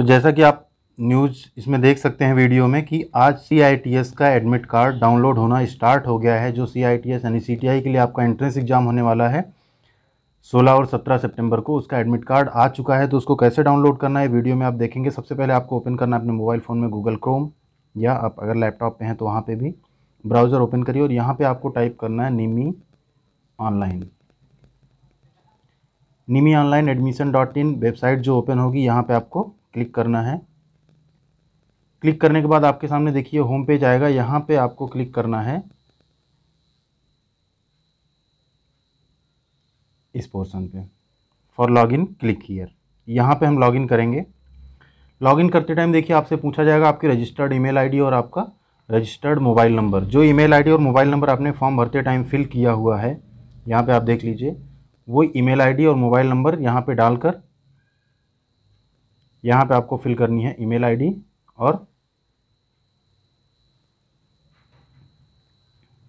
तो जैसा कि आप न्यूज़ इसमें देख सकते हैं वीडियो में कि आज सी का एडमिट कार्ड डाउनलोड होना स्टार्ट हो गया है जो सी यानी सी के लिए आपका एंट्रेंस एग्ज़ाम होने वाला है 16 और 17 सितंबर को उसका एडमिट कार्ड आ चुका है तो उसको कैसे डाउनलोड करना है वीडियो में आप देखेंगे सबसे पहले आपको ओपन करना है अपने मोबाइल फ़ोन में गूगल क्रोम या आप अगर लैपटॉप पर हैं तो वहाँ पर भी ब्राउज़र ओपन करिए और यहाँ पर आपको टाइप करना है NIMI online NIMI online admission dot in website जो ओपन होगी यहाँ पे आपको क्लिक करना है क्लिक करने के बाद आपके सामने देखिए होम पेज आएगा यहाँ पे आपको क्लिक करना है इस पोर्शन पे फॉर लॉगिन क्लिक हीयर यहाँ पे हम लॉगिन करेंगे लॉगिन करते टाइम देखिए आपसे पूछा जाएगा आपकी रजिस्टर्ड ईमेल आईडी और आपका रजिस्टर्ड मोबाइल नंबर जो ईमेल आईडी और मोबाइल नंबर आपने फॉर्म भरते टाइम फिल किया हुआ है यहाँ पर आप देख लीजिए वो ई आईडी और मोबाइल नंबर यहाँ पर डालकर यहाँ पे आपको फिल करनी है ईमेल आईडी और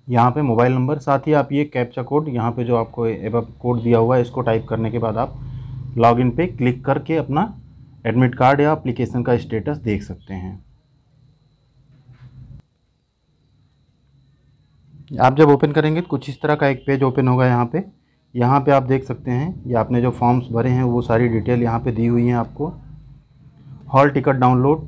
यहाँ पे मोबाइल नंबर साथ ही आप ये कैप्चा कोड यहाँ पे जो आपको एब कोड दिया हुआ है इसको टाइप करने के बाद आप लॉगिन पे क्लिक करके अपना एडमिट कार्ड या अप्लीकेशन का स्टेटस देख सकते हैं आप जब ओपन करेंगे तो कुछ इस तरह का एक पेज ओपन होगा यहाँ पे यहाँ पे आप देख सकते हैं ये आपने जो फॉर्म्स भरे हैं वो सारी डिटेल यहाँ पे दी हुई हैं आपको हॉल टिकट डाउनलोड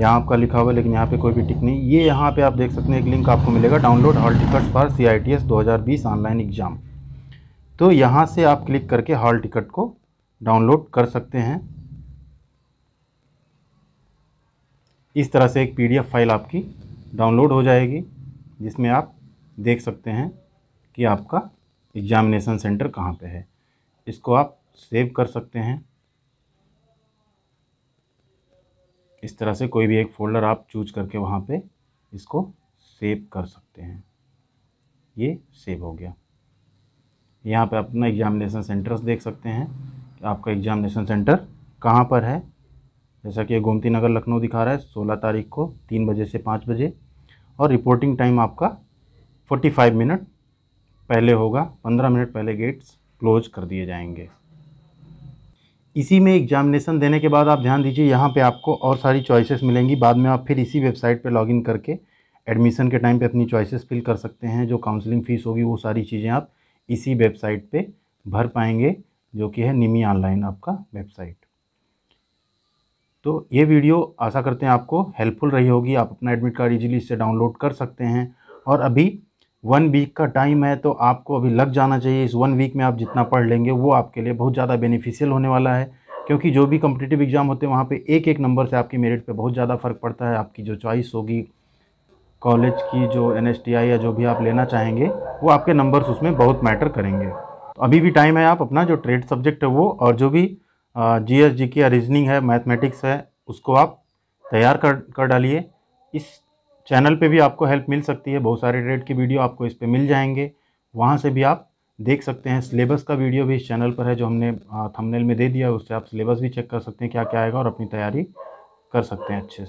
यहाँ आपका लिखा हुआ है लेकिन यहाँ पे कोई भी टिक नहीं ये यहाँ पे आप देख सकते हैं एक लिंक आपको मिलेगा download hall ticket for C I T S दो हज़ार बीस ऑनलाइन एग्ज़ाम तो यहाँ से आप क्लिक करके हॉल टिकट को डाउनलोड कर सकते हैं इस तरह से एक पी फाइल आपकी डाउनलोड हो जाएगी जिसमें आप देख सकते हैं कि आपका एग्ज़ामिनेशन सेंटर कहाँ पे है इसको आप सेव कर सकते हैं इस तरह से कोई भी एक फ़ोल्डर आप चूज करके वहाँ पे इसको सेव कर सकते हैं ये सेव हो गया यहाँ पे अपना एग्जामिनेशन सेंटर्स देख सकते हैं कि आपका एग्जामिनेशन सेंटर कहाँ पर है जैसा कि गोमती नगर लखनऊ दिखा रहा है सोलह तारीख को तीन बजे से पाँच बजे और रिपोर्टिंग टाइम आपका फोर्टी फाइव मिनट पहले होगा पंद्रह मिनट पहले गेट्स क्लोज कर दिए जाएंगे इसी में एग्जामिनेशन देने के बाद आप ध्यान दीजिए यहाँ पे आपको और सारी चॉइसेस मिलेंगी बाद में आप फिर इसी वेबसाइट पे लॉगिन करके एडमिशन के टाइम पे अपनी चॉइसेस फिल कर सकते हैं जो काउंसलिंग फ़ीस होगी वो सारी चीज़ें आप इसी वेबसाइट पे भर पाएंगे जो कि है निमी ऑनलाइन आपका वेबसाइट तो ये वीडियो आशा करते हैं आपको हेल्पफुल रही होगी आप अपना एडमिट कार्ड ईजिली इससे डाउनलोड कर सकते हैं और अभी वन वीक का टाइम है तो आपको अभी लग जाना चाहिए इस वन वीक में आप जितना पढ़ लेंगे वो आपके लिए बहुत ज़्यादा बेनिफिशियल होने वाला है क्योंकि जो भी कम्पिटेटिव एग्ज़ाम होते हैं वहाँ पे एक एक नंबर से आपकी मेरिट पे बहुत ज़्यादा फ़र्क पड़ता है आपकी जो चॉइस होगी कॉलेज की जो एन या जो भी आप लेना चाहेंगे वो आपके नंबर्स उसमें बहुत मैटर करेंगे तो अभी भी टाइम है आप अपना जो ट्रेड सब्जेक्ट है वो और जो भी जी एस जी की रीजनिंग है मैथमेटिक्स है उसको आप तैयार कर कर डालिए इस चैनल पे भी आपको हेल्प मिल सकती है बहुत सारे रेट की वीडियो आपको इस पर मिल जाएंगे वहाँ से भी आप देख सकते हैं सिलेबस का वीडियो भी इस चैनल पर है जो हमने थंबनेल में दे दिया उससे आप सिलेबस भी चेक कर सकते हैं क्या क्या आएगा और अपनी तैयारी कर सकते हैं अच्छे से